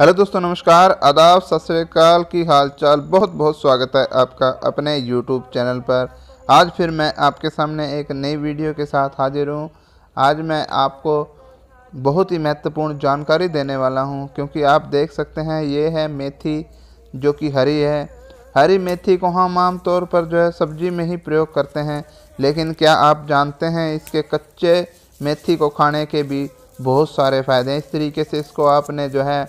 hello दोस्तों नमस्कार आदाब सत की हालचाल बहुत बहुत स्वागत है आपका अपने यूट्यूब चैनल पर आज फिर मैं आपके सामने एक नई वीडियो के साथ हाजिर हूँ आज मैं आपको बहुत ही महत्वपूर्ण जानकारी देने वाला हूँ क्योंकि आप देख सकते हैं ये है मेथी जो कि हरी है हरी मेथी को हम आमतौर पर जो है सब्जी में ही प्रयोग करते हैं लेकिन क्या आप जानते हैं इसके कच्चे मेथी को खाने के भी बहुत सारे फ़ायदे हैं इस तरीके से इसको आपने जो है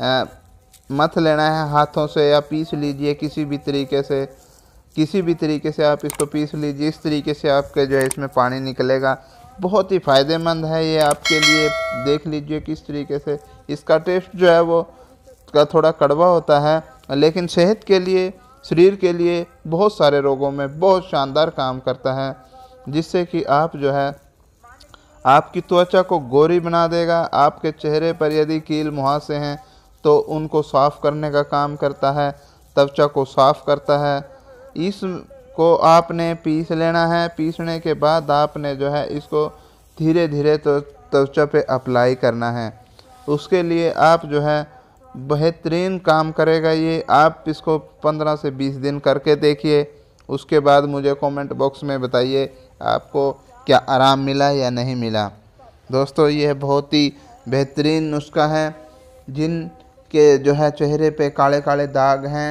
मत लेना है हाथों से या पीस लीजिए किसी भी तरीके से किसी भी तरीके से आप इसको पीस लीजिए इस तरीके से आपके जो है इसमें पानी निकलेगा बहुत ही फ़ायदेमंद है ये आपके लिए देख लीजिए किस तरीके से इसका टेस्ट जो है वो का थोड़ा कड़वा होता है लेकिन सेहत के लिए शरीर के लिए बहुत सारे रोगों में बहुत शानदार काम करता है जिससे कि आप जो है आपकी त्वचा को गोरी बना देगा आपके चेहरे पर यदि कील मुहासे हैं तो उनको साफ़ करने का काम करता है त्वचा को साफ़ करता है इस को आपने पीस लेना है पीसने के बाद आपने जो है इसको धीरे धीरे तो त्वचा पे अप्लाई करना है उसके लिए आप जो है बेहतरीन काम करेगा ये आप इसको 15 से 20 दिन करके देखिए उसके बाद मुझे कमेंट बॉक्स में बताइए आपको क्या आराम मिला या नहीं मिला दोस्तों यह बहुत ही बेहतरीन नुस्खा है जिन के जो है चेहरे पे काले काले दाग हैं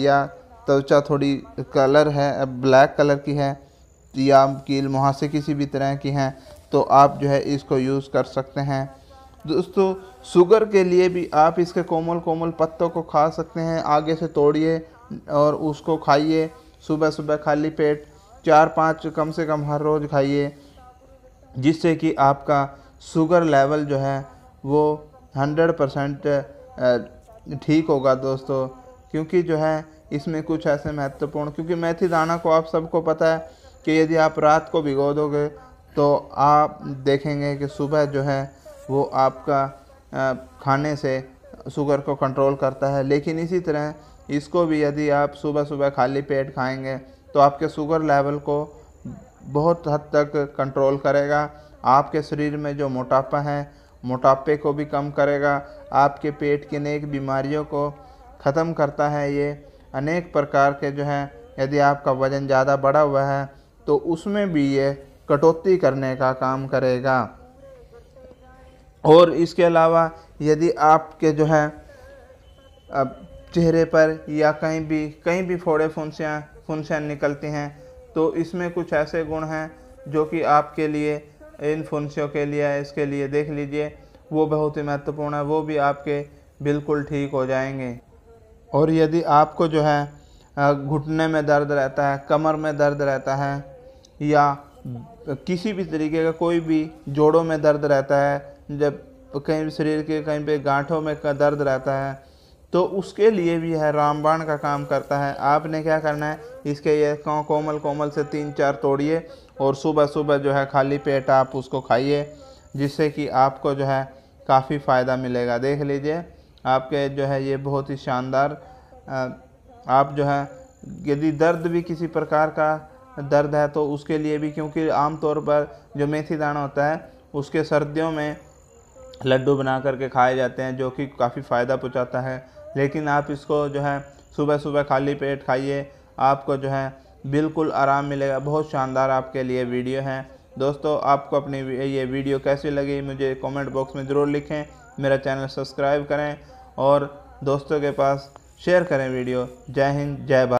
या त्वचा थोड़ी कलर है ब्लैक कलर की है या कील मुहासे किसी भी तरह की हैं तो आप जो है इसको यूज़ कर सकते हैं दोस्तों शुगर के लिए भी आप इसके कोमल कोमल पत्तों को खा सकते हैं आगे से तोड़िए और उसको खाइए सुबह सुबह खाली पेट चार पाँच कम से कम हर रोज़ खाइए जिससे कि आपका शुगर लेवल जो है वो हंड्रेड परसेंट ठीक होगा दोस्तों क्योंकि जो है इसमें कुछ ऐसे महत्वपूर्ण क्योंकि मेथी दाना को आप सबको पता है कि यदि आप रात को भिगो दोगे तो आप देखेंगे कि सुबह जो है वो आपका खाने से शुगर को कंट्रोल करता है लेकिन इसी तरह इसको भी यदि आप सुबह सुबह खाली पेट खाएंगे तो आपके शुगर लेवल को बहुत हद तक कंट्रोल करेगा आपके शरीर में जो मोटापा है मोटापे को भी कम करेगा आपके पेट की अनेक बीमारियों को ख़त्म करता है ये अनेक प्रकार के जो हैं यदि आपका वज़न ज़्यादा बढ़ा हुआ है तो उसमें भी ये कटौती करने का काम करेगा और इसके अलावा यदि आपके जो है चेहरे पर या कहीं भी कहीं भी फोड़े फुंसियाँ फुंसियाँ निकलती हैं तो इसमें कुछ ऐसे गुण हैं जो कि आपके लिए इन इन्फ्लुंसियों के लिए है इसके लिए देख लीजिए वो बहुत ही महत्वपूर्ण है वो भी आपके बिल्कुल ठीक हो जाएंगे और यदि आपको जो है घुटने में दर्द रहता है कमर में दर्द रहता है या किसी भी तरीके का कोई भी जोड़ों में दर्द रहता है जब कहीं शरीर के कहीं पे गांठों में का दर्द रहता है तो उसके लिए भी है रामबाण का काम करता है आपने क्या करना है इसके ये कोमल कोमल से तीन चार तोड़िए और सुबह सुबह जो है खाली पेट आप उसको खाइए जिससे कि आपको जो है काफ़ी फ़ायदा मिलेगा देख लीजिए आपके जो है ये बहुत ही शानदार आप जो है यदि दर्द भी किसी प्रकार का दर्द है तो उसके लिए भी क्योंकि आमतौर पर जो मेथी दाना होता है उसके सर्दियों में लड्डू बना करके खाए जाते हैं जो कि काफ़ी फ़ायदा पहुँचाता है लेकिन आप इसको जो है सुबह सुबह खाली पेट खाइए आपको जो है बिल्कुल आराम मिलेगा बहुत शानदार आपके लिए वीडियो है दोस्तों आपको अपनी ये वीडियो कैसी लगी मुझे कमेंट बॉक्स में ज़रूर लिखें मेरा चैनल सब्सक्राइब करें और दोस्तों के पास शेयर करें वीडियो जय हिंद जय भारत